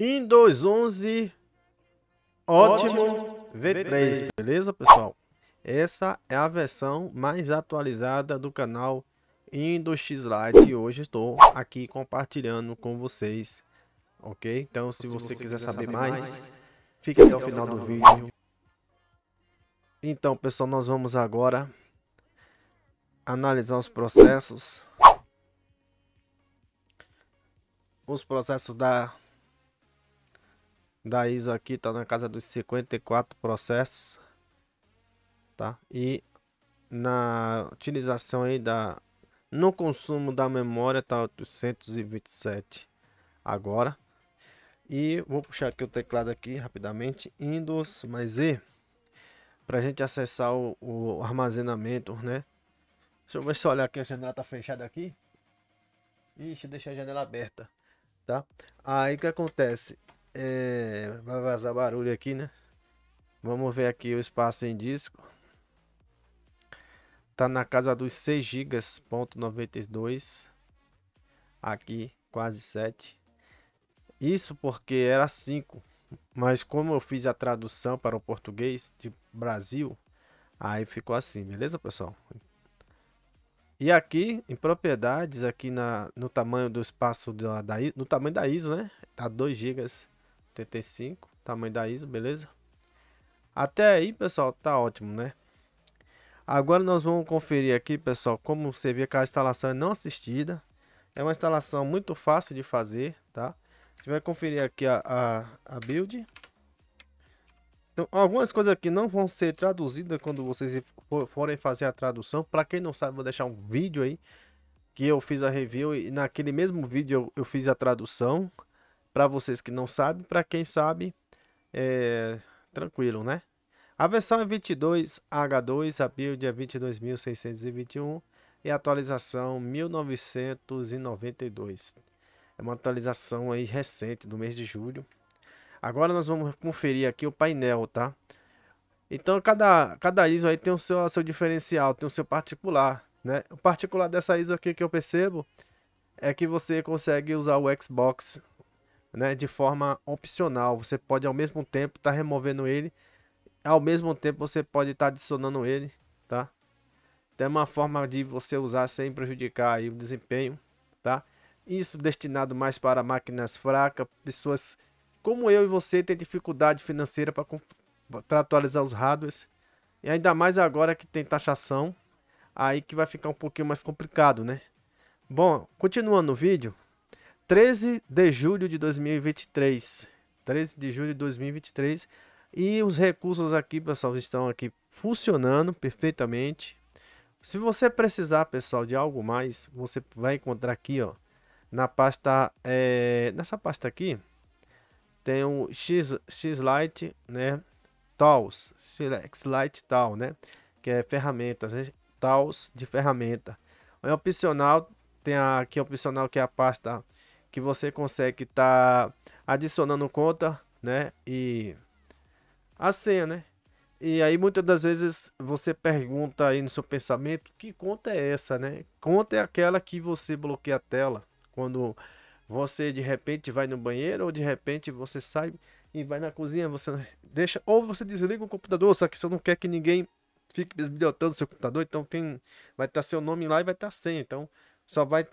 Em 2.11, ótimo, ótimo V3, beleza pessoal? Essa é a versão mais atualizada do canal Indo X Lite e hoje estou aqui compartilhando com vocês, ok? Então se, se você, você quiser, quiser saber mais, mais fique até, o final, final do vídeo. Então, pessoal, nós vamos agora analisar os processos. Os processos da da ISO aqui tá na casa dos 54 processos, tá? E na utilização aí da no consumo da memória tá 827 agora. E vou puxar aqui o teclado aqui rapidamente, Windows mais E para a gente acessar o, o, armazenamento, né? Deixa eu ver se olhar aqui, a janela tá fechada aqui. Ixi, deixa a janela aberta, tá? Aí o que acontece? É... Vai vazar barulho aqui, né? Vamos ver aqui o espaço em disco. Tá na casa dos 6 GB.92. ponto Aqui, quase 7. Isso porque era 5 mas como eu fiz a tradução para o português de Brasil, aí ficou assim, beleza, pessoal? E aqui em propriedades, aqui na, no tamanho do espaço da, da no tamanho da ISO, né? Tá 2 GB 85, tamanho da ISO, beleza? Até aí, pessoal, tá ótimo, né? Agora nós vamos conferir aqui, pessoal, como você vê que a instalação é não assistida. É uma instalação muito fácil de fazer, vai conferir aqui a, a, a build. Então, algumas coisas aqui não vão ser traduzidas quando vocês forem fazer a tradução. Para quem não sabe, vou deixar um vídeo aí que eu fiz a review e naquele mesmo vídeo eu, eu fiz a tradução. Para vocês que não sabem, para quem sabe, é tranquilo, né? A versão é 22H2, a build é 22.621 e a atualização 1992. É uma atualização aí recente do mês de julho. Agora nós vamos conferir aqui o painel, tá? Então cada, cada ISO aí tem o seu, o seu diferencial, tem o seu particular, né? O particular dessa ISO aqui que eu percebo é que você consegue usar o Xbox né, de forma opcional. Você pode ao mesmo tempo estar tá removendo ele, ao mesmo tempo você pode estar tá adicionando ele, tá? Tem então, é uma forma de você usar sem prejudicar aí o desempenho, tá? Isso destinado mais para máquinas fracas, pessoas como eu e você têm dificuldade financeira para atualizar os hardwares. E ainda mais agora que tem taxação, aí que vai ficar um pouquinho mais complicado, né? Bom, continuando o vídeo, 13 de julho de 2023, 13 de julho de 2023, e os recursos aqui, pessoal, estão aqui funcionando perfeitamente. Se você precisar, pessoal, de algo mais, você vai encontrar aqui, ó, na pasta, é, nessa pasta aqui, tem o X, light né? Tools, Xlite Tal, né? Que é ferramentas, né? Tools de ferramenta. É opcional, tem aqui opcional que é a pasta que você consegue estar tá adicionando conta, né? E a senha, né? E aí muitas das vezes você pergunta aí no seu pensamento, que conta é essa, né? Conta é aquela que você bloqueia a tela. Quando você de repente vai no banheiro ou de repente você sai e vai na cozinha, você deixa ou você desliga o computador, só que você não quer que ninguém fique desbilhotando seu computador, então tem vai estar seu nome lá e vai estar a senha. Então só vai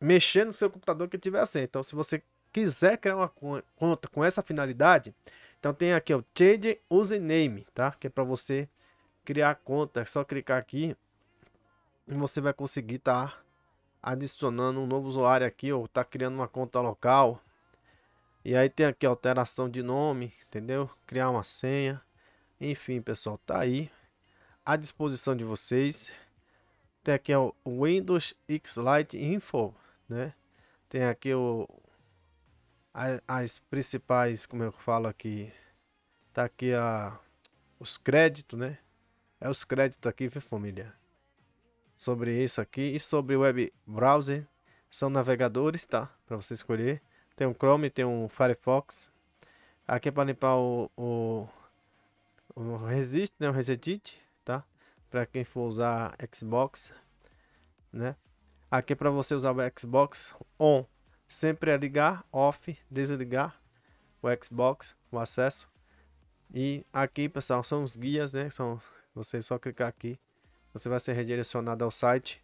mexer no seu computador que tiver a senha. Então se você quiser criar uma conta com essa finalidade, então tem aqui o change username, tá? Que é para você criar conta, é só clicar aqui e você vai conseguir tá adicionando um novo usuário aqui, ou tá criando uma conta local. E aí tem aqui alteração de nome, entendeu? Criar uma senha. Enfim, pessoal, tá aí à disposição de vocês. Tem aqui o Windows X Lite Info, né? Tem aqui o as, as principais, como eu falo aqui, tá aqui a os créditos, né? É os créditos aqui, família sobre isso aqui e sobre web browser. São navegadores, tá? Para você escolher. Tem um Chrome, tem um Firefox. Aqui é para limpar o, o, o Resist, né? O Resetit, tá? Para quem for usar Xbox, né? Aqui é para você usar o Xbox on. Sempre é ligar, off, desligar o Xbox, o acesso. E aqui, pessoal, são os guias, né? São você só clicar aqui você vai ser redirecionado ao site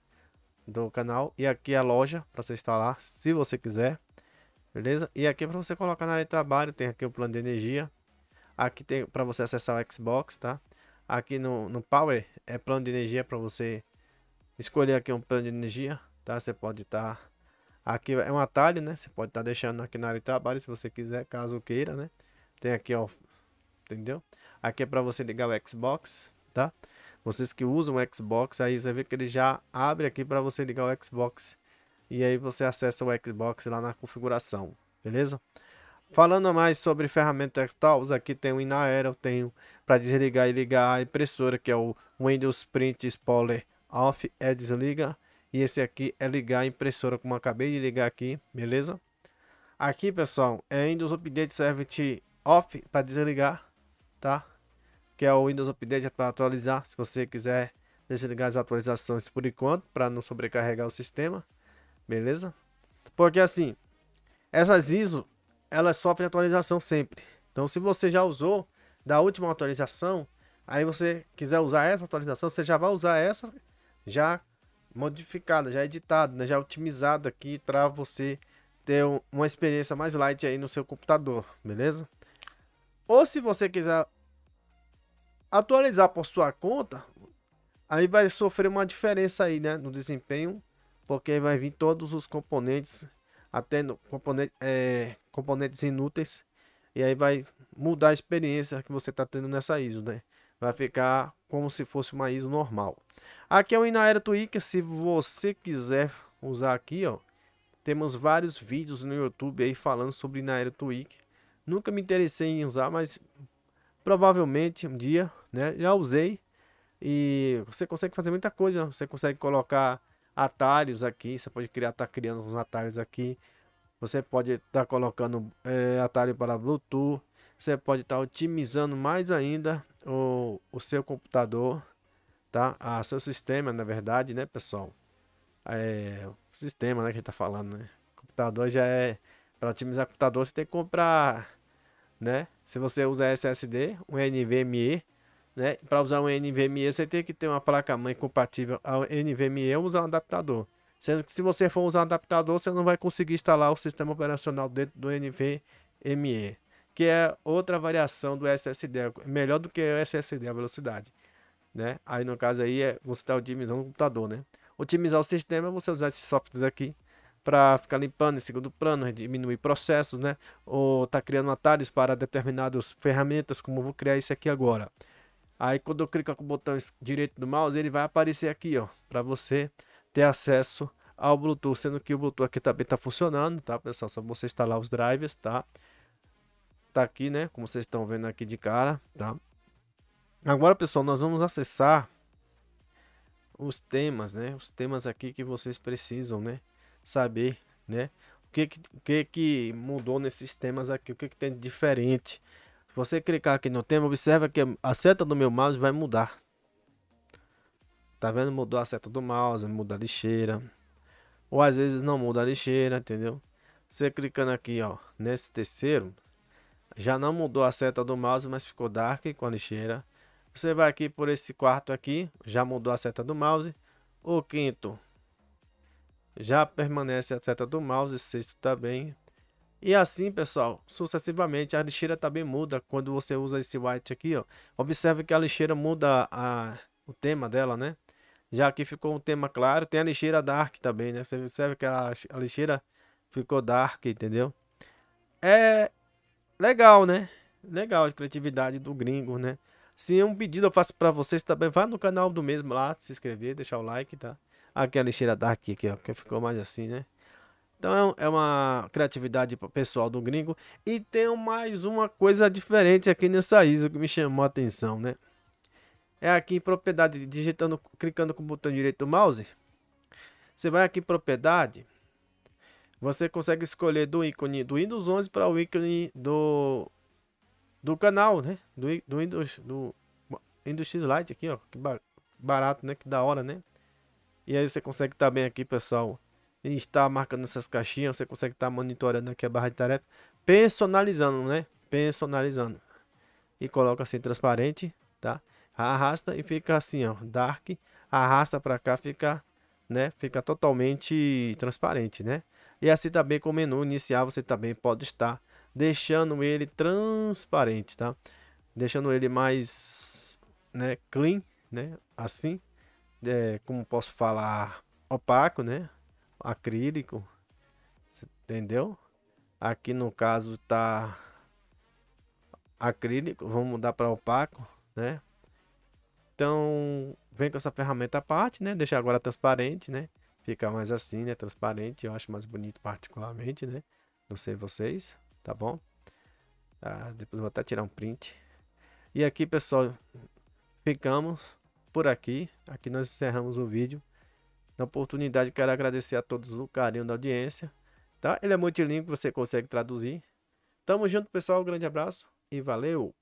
do canal e aqui a loja para você instalar se você quiser beleza e aqui é para você colocar na área de trabalho tem aqui o plano de energia aqui tem para você acessar o Xbox tá aqui no, no Power é plano de energia para você escolher aqui um plano de energia tá você pode estar tá... aqui é um atalho né você pode estar tá deixando aqui na área de trabalho se você quiser caso queira né tem aqui ó entendeu aqui é para você ligar o Xbox tá vocês que usam o Xbox, aí você vê que ele já abre aqui para você ligar o Xbox. E aí você acessa o Xbox lá na configuração, beleza? Falando mais sobre ferramentas tals, aqui tem o Inaero, tenho para desligar e ligar a impressora, que é o Windows Print Spoiler Off, é desliga. E esse aqui é ligar a impressora, como acabei de ligar aqui, beleza? Aqui, pessoal, é Windows Update Service Off para desligar, tá? que é o Windows Update é para atualizar, se você quiser desligar as atualizações por enquanto, para não sobrecarregar o sistema, beleza? Porque assim, essas ISO, elas sofrem atualização sempre. Então se você já usou da última atualização, aí você quiser usar essa atualização, você já vai usar essa já modificada, já editada, né? já otimizada aqui para você ter uma experiência mais light aí no seu computador, beleza? Ou se você quiser atualizar por sua conta, aí vai sofrer uma diferença aí, né, no desempenho, porque vai vir todos os componentes, até no, componente, é, componentes inúteis, e aí vai mudar a experiência que você está tendo nessa ISO, né? Vai ficar como se fosse uma ISO normal. Aqui é o Inaero Twitter, se você quiser usar aqui, ó, temos vários vídeos no YouTube aí falando sobre Inaero Twitter. Nunca me interessei em usar, mas Provavelmente um dia, né? Já usei e você consegue fazer muita coisa. Né? Você consegue colocar atalhos aqui, você pode criar, tá criando uns atalhos aqui. Você pode estar tá colocando é, atalho para Bluetooth. Você pode estar tá otimizando mais ainda o, o seu computador, tá? A ah, seu sistema, na verdade, né, pessoal? É, o sistema, né, que a gente tá falando, né? O computador já é para otimizar o computador, você tem que comprar, né? se você usar SSD, um NVMe, né? Para usar um NVMe, você tem que ter uma placa-mãe compatível ao NVMe ou usar um adaptador. Sendo que se você for usar um adaptador, você não vai conseguir instalar o sistema operacional dentro do NVMe, que é outra variação do SSD, melhor do que o SSD, a velocidade, né? Aí no caso aí é você está otimizando o computador, né? Otimizar o sistema, é você usar esses softwares aqui para ficar limpando em segundo plano, diminuir processos, né? Ou tá criando atalhos para determinadas ferramentas, como vou criar isso aqui agora. Aí quando eu clico com o botão direito do mouse, ele vai aparecer aqui, ó, para você ter acesso ao Bluetooth, sendo que o Bluetooth aqui também tá funcionando, tá, pessoal? Só você instalar os drivers, tá? Tá aqui, né? Como vocês estão vendo aqui de cara, tá? Agora, pessoal, nós vamos acessar os temas, né? Os temas aqui que vocês precisam, né? saber, né? O que que, o que, que mudou nesses temas aqui, o que, que tem de diferente. Se você clicar aqui no tema, observa que a seta do meu mouse vai mudar. Tá vendo? Mudou a seta do mouse, muda a lixeira. Ou às vezes não muda a lixeira, entendeu? Você clicando aqui, ó, nesse terceiro, já não mudou a seta do mouse, mas ficou dark com a lixeira. Você vai aqui por esse quarto aqui, já mudou a seta do mouse. O quinto já permanece a seta do mouse, sexto também. E assim, pessoal, sucessivamente a lixeira também muda quando você usa esse white aqui, ó. Observe que a lixeira muda a, o tema dela, né? Já aqui ficou um tema claro, tem a lixeira dark também, né? Você observa que a, a lixeira ficou dark, entendeu? É legal, né? Legal a criatividade do gringo, né? Se um pedido eu faço para vocês também, vá no canal do mesmo lá, se inscrever, deixar o like, tá? Aqui a lixeira dark tá aqui, ó, que ficou mais assim, né? Então é, é uma criatividade pessoal do gringo. E tem mais uma coisa diferente aqui nessa ISO que me chamou a atenção, né? É aqui em propriedade, digitando, clicando com o botão direito do mouse. Você vai aqui em propriedade. Você consegue escolher do ícone do Windows 11 para o ícone do, do canal, né? Do, do Windows, do Windows Lite aqui, ó. Que barato, né? Que da hora, né? E aí você consegue estar tá bem aqui, pessoal. E está marcando essas caixinhas, você consegue estar tá monitorando aqui a barra de tarefa. Personalizando, né? Personalizando. E coloca assim, transparente, tá? Arrasta e fica assim, ó, dark. Arrasta para cá, fica, né? Fica totalmente transparente, né? E assim também com o menu inicial você também pode estar deixando ele transparente, tá? Deixando ele mais, né, clean, né? Assim, é, como posso falar, opaco, né? Acrílico, entendeu? Aqui no caso tá acrílico, vamos mudar para opaco, né? Então, vem com essa ferramenta à parte, né? Deixar agora transparente, né? Fica mais assim, né? Transparente, eu acho mais bonito particularmente, né? Não sei vocês, tá bom? Ah, depois vou até tirar um print. E aqui, pessoal, ficamos por aqui. Aqui nós encerramos o vídeo. Na oportunidade, quero agradecer a todos o carinho da audiência. Tá? Ele é lindo, você consegue traduzir. Tamo junto, pessoal. Um grande abraço e valeu!